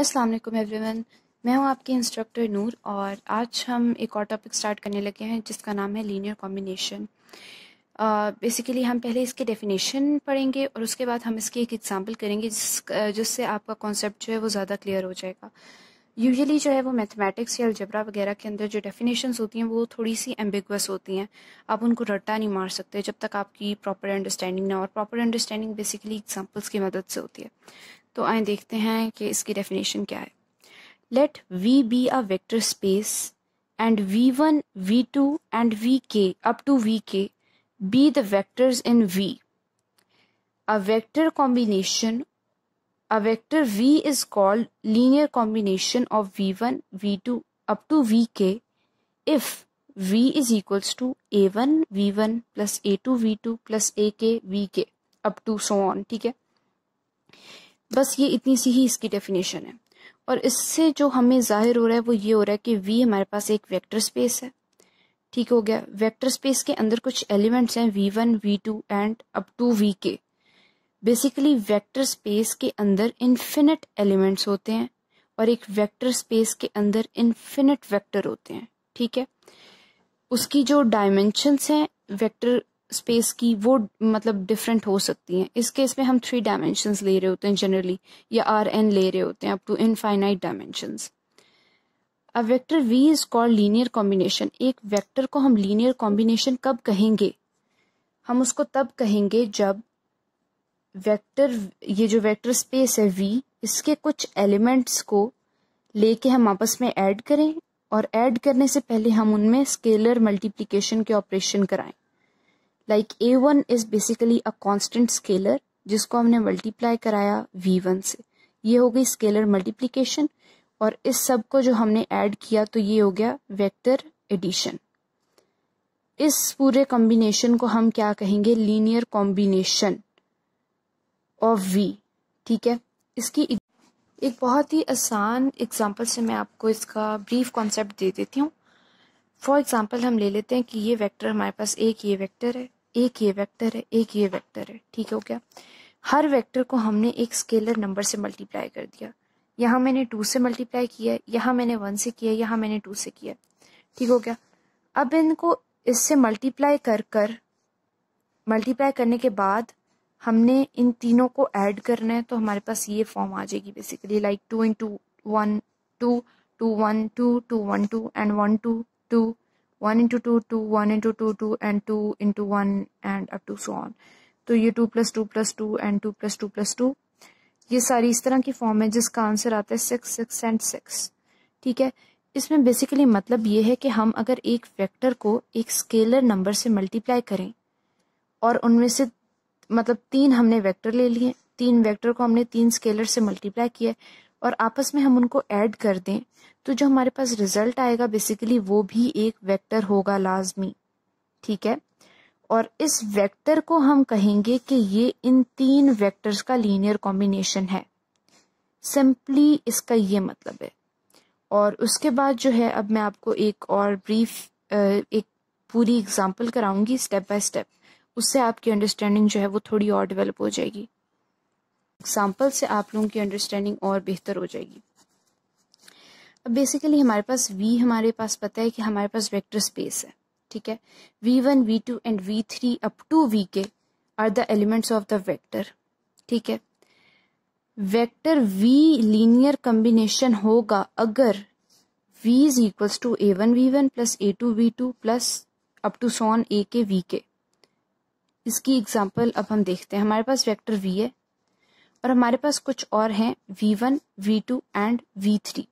अस्सलाम वालेकुम एवरीवन मैं हूं आपकी इंस्ट्रक्टर नूर और आज हम एक और टॉपिक स्टार्ट करने लगे हैं जिसका नाम है लीनियर कॉम्बिनेशन बेसिकली हम पहले इसके डेफिनेशन पढ़ेंगे और उसके बाद हम इसकी एक एग्जांपल करेंगे जिस uh, जिससे आपका कॉन्सेप्ट जो है वो ज़्यादा क्लियर हो जाएगा यूजली जो है वो मैथमेटिक्स या अलजबरा वगैरह के अंदर जो डेफिनेशंस होती हैं वो थोड़ी सी एम्बिगस होती हैं आप उनको रट्टा नहीं मार सकते जब तक आपकी प्रॉपर अंडरस्टैंडिंग ना और प्रॉपर अंडरस्टैंडिंग बेसिकली एग्जांपल्स की मदद से होती है तो आए देखते हैं कि इसकी डेफिनेशन क्या है let V be a vector space and V one V two and V K up to V K be the vectors in V a vector combination a vector V is called linear combination of V one V two up to V K if V is equals to A one V one plus A two V two plus A K V K up to so on ठीक है बस ये इतनी सी ही इसकी definition है और इससे जो हमें जाहिर हो रहा है वो ये हो रहा है कि वी हमारे पास एक वेक्टर स्पेस है ठीक हो गया वेक्टर स्पेस के अंदर कुछ एलिमेंट्स हैं V one V two and up to V K basically vector space के अंदर इन्फिनिट एलिमेंट्स होते हैं और एक वेक्टर स्पेस के अंदर इन्फिनिट वेक्टर होते हैं ठीक है उसकी जो डायमेंशंस हैं वेक्टर स्पेस की वो मतलब डिफरेंट हो सकती हैं इस केस में हम थ्री डायमेंशंस ले रहे होते हैं जनरली या आर एन ले रहे होते हैं up to infinite dimensions a vector V is called linear combination एक वेक्टर को हम लीनियर कॉम्बिनेशन कब कहेंगे हम उसको तब कहेंगे जब वेक्टर ये जो वेक्टर स्पेस है वी इसके कुछ एलिमेंट्स को लेके हम आपस में ऐड करें और ऐड करने से पहले हम उनमें स्केलर मल्टीप्लिकेशन के ऑपरेशन कराएं like A one is basically a constant scalar जिसको हमने मल्टीप्लाई कराया वी वन से ये हो गई स्केलर मल्टीप्लीकेशन और इस सब को जो हमने ऐड किया तो ये हो गया वेक्टर एडिशन इस पूरे कॉम्बिनेशन को हम क्या कहेंगे लीनियर कॉम्बिनेशन ऑफ वी ठीक है इसकी एक बहुत ही आसान एग्जांपल से मैं आपको इसका ब्रीफ कॉन्सेप्ट दे देती हूँ फॉर एग्जांपल हम ले लेते हैं कि ये वेक्टर हमारे पास एक ये वेक्टर है एक ये वेक्टर है एक ये वेक्टर है ठीक हो गया हर वेक्टर को हमने एक स्केलर नंबर से मल्टीप्लाई कर दिया यहाँ मैंने टू से मल्टीप्लाई किया है यहाँ मैंने वन से किया है यहाँ मैंने टू से किया ठीक हो गया अब इनको इससे मल्टीप्लाई कर कर मल्टीप्लाई करने के बाद हमने इन तीनों को ऐड करना है तो हमारे पास ये फॉर्म आ जाएगी basically like two in two one two two one two two one two and one two two one into two two one into two two and two into one and up to so on तो ये two plus two plus two and two plus two plus two ये सारी इस तरह की form है जिसका answer आता है सिक्स सिक्स एंड सिक्स ठीक है इसमें बेसिकली मतलब ये है कि हम अगर एक वेक्टर को एक स्केलर नंबर से मल्टीप्लाई करें और उनमें से मतलब तीन हमने वेक्टर ले लिए तीन वेक्टर को हमने तीन स्केलर से मल्टीप्लाई किया और आपस में हम उनको ऐड कर दें तो जो हमारे पास रिजल्ट आएगा बेसिकली वो भी एक वेक्टर होगा लाजमी ठीक है और इस वेक्टर को हम कहेंगे कि ये इन तीन वेक्टर्स का लीनियर कॉम्बिनेशन है सिंपली इसका ये मतलब है और उसके बाद जो है अब मैं आपको एक और ब्रीफ एक पूरी एग्जांपल कराऊंगी स्टेप बाय स्टेप उससे आपकी अंडरस्टैंडिंग जो है वो थोड़ी और डेवलप हो जाएगी एग्जाम्पल से आप लोगों की अंडरस्टैंडिंग और बेहतर हो जाएगी अब बेसिकली हमारे पास वी हमारे पास पता है कि हमारे पास वेक्टर स्पेस है ठीक है V one V two and V three up to V K are the elements of the vector ठीक है वेक्टर वी लीनियर कम्बिनेशन होगा अगर v is equals to A one V one plus A two V two plus up to so on A K V के इसकी example अब हम देखते हैं हमारे पास वैक्टर v है और हमारे पास कुछ और हैं V1, V2 एंड V3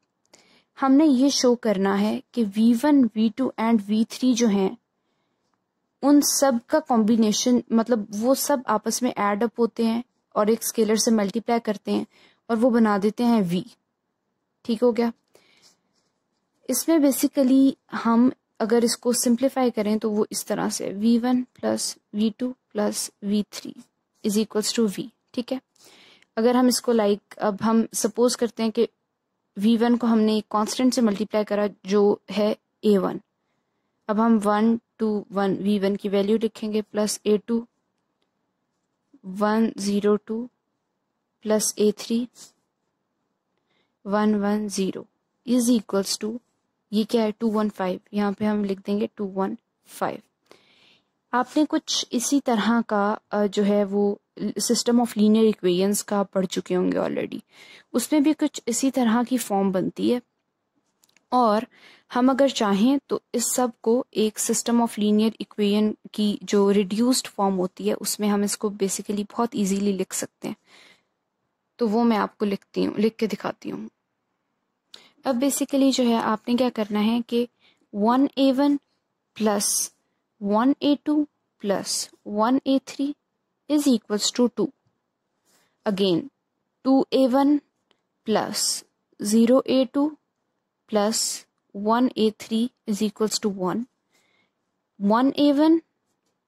हमने ये शो करना है कि V1, V2 एंड V3 जो हैं उन सब का कॉम्बिनेशन मतलब वो सब आपस में एड अप होते हैं और एक स्केलर से मल्टीप्लाई करते हैं और वो बना देते हैं V ठीक हो गया इसमें बेसिकली हम अगर इसको सिंप्लीफाई करें तो वो इस तरह से V1 one plus V two plus V three is equals to V ठीक है अगर हम इसको लाइक like, अब हम सपोज करते हैं कि वी वन को हमने एक कॉन्स्टेंट से मल्टीप्लाई करा जो है ए वन अब हम one two one V one की वैल्यू लिखेंगे plus A two one zero two plus A three one one zero is equals to ये क्या है टू वन फाइव यहाँ पे हम लिख देंगे टू वन फाइव आपने कुछ इसी तरह का जो है वो सिस्टम ऑफ लीनियर इक्वेशंस का पढ़ चुके होंगे ऑलरेडी उसमें भी कुछ इसी तरह की फॉर्म बनती है और हम अगर चाहें तो इस सब को एक सिस्टम ऑफ लीनियर इक्वेशन की जो रिड्यूस्ड फॉर्म होती है उसमें हम इसको बेसिकली बहुत इजीली लिख सकते हैं तो वो मैं आपको लिखती हूँ लिख के दिखाती हूँ अब बेसिकली जो है आपने क्या करना है कि one A one plus one A two plus one A three is equals to 2. Again 2a1 plus 0a2 plus 1a3 is equals to 1. 1a1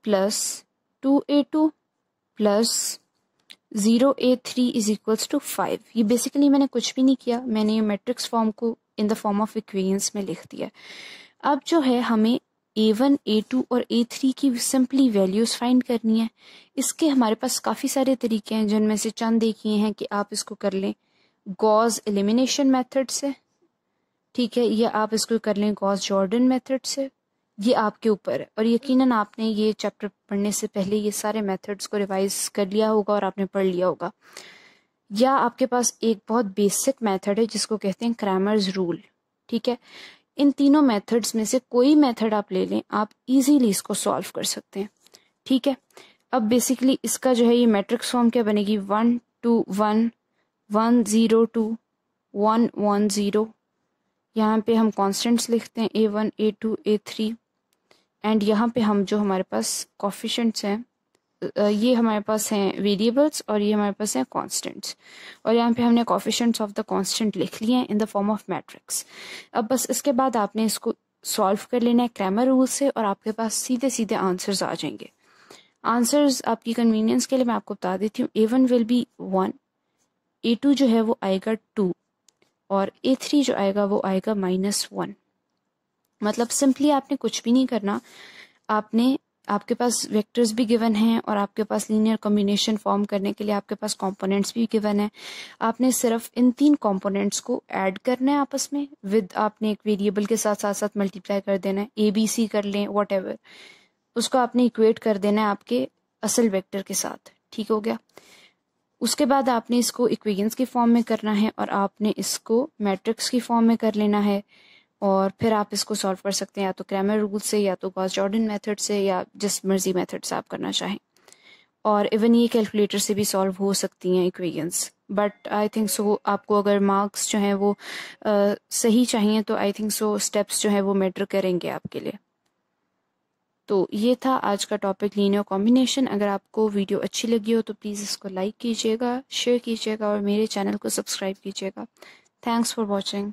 plus 2a2 plus 0a3 is equals to 5. ये basically मैंने कुछ भी नहीं किया मैंने ये matrix form को in the form of equations में लिख दिया अब जो है हमें ए वन ए टू और ए थ्री की सिंपली वैल्यूज़ फाइंड करनी है इसके हमारे पास काफ़ी सारे तरीके हैं जिनमें से चंद एक ये हैं कि आप इसको कर लें गॉज एलिमिनेशन मेथड से ठीक है या आप इसको कर लें गॉज जॉर्डन मेथड से ये आपके ऊपर है और यकीनन आपने ये चैप्टर पढ़ने से पहले ये सारे मेथड्स को रिवाइज कर लिया होगा और आपने पढ़ लिया होगा या आपके पास एक बहुत बेसिक मेथड है जिसको कहते हैं क्रैमर्स रूल ठीक है इन तीनों मेथड्स में से कोई मेथड आप ले लें आप इजीली इसको सॉल्व कर सकते हैं ठीक है अब बेसिकली इसका जो है ये मैट्रिक्स फॉर्म क्या बनेगी one two one one zero two one one zero यहाँ पे हम कांस्टेंट्स लिखते हैं A one A two A three and यहाँ पे हम जो हमारे पास कॉफिशेंट्स हैं ये हमारे पास हैं वेरिएबल्स और ये हमारे पास हैं कांस्टेंट्स और यहाँ पे हमने कॉफिशेंट्स ऑफ द कांस्टेंट लिख लिए हैं in the form of matrix अब बस इसके बाद आपने इसको सॉल्व कर लेना है क्रैमर रूल से और आपके पास सीधे सीधे आंसर्स आ जाएंगे आंसर्स आपकी कन्वीनियंस के लिए मैं आपको बता देती हूँ A one will be one A two जो है वो आएगा टू और ए थ्री जो आएगा वो आएगा माइनस वन मतलब सिंपली आपने कुछ भी नहीं करना आपने आपके पास वेक्टर्स भी गिवन हैं और आपके पास लीनियर कॉम्बिनेशन फॉर्म करने के लिए आपके पास कंपोनेंट्स भी गिवन है आपने सिर्फ इन तीन कंपोनेंट्स को ऐड करना है आपस में विद आपने एक वेरिएबल के साथ साथ साथ मल्टीप्लाई कर देना है ए बी सी कर लें वट उसको आपने इक्वेट कर देना है आपके असल वैक्टर के साथ ठीक हो गया उसके बाद आपने इसको इक्वेगन्स के फॉर्म में करना है और आपने इसको मैट्रिक्स की फॉर्म में कर लेना है और फिर आप इसको सॉल्व कर सकते हैं या तो क्रैमर रूल से या तो गॉस जॉर्डन मेथड से या जिस मर्जी मेथड से आप करना चाहें और इवन ये कैलकुलेटर से भी सॉल्व हो सकती हैं equations but I think so आपको अगर मार्क्स जो हैं वो uh, सही चाहिए तो आई थिंक सो स्टेप्स जो हैं वो मैटर करेंगे आपके लिए तो ये था आज का टॉपिक लीनियर कॉम्बिनेशन अगर आपको वीडियो अच्छी लगी हो तो प्लीज़ इसको लाइक कीजिएगा शेयर कीजिएगा और मेरे चैनल को सब्सक्राइब कीजिएगा थैंक्स फॉर वॉचिंग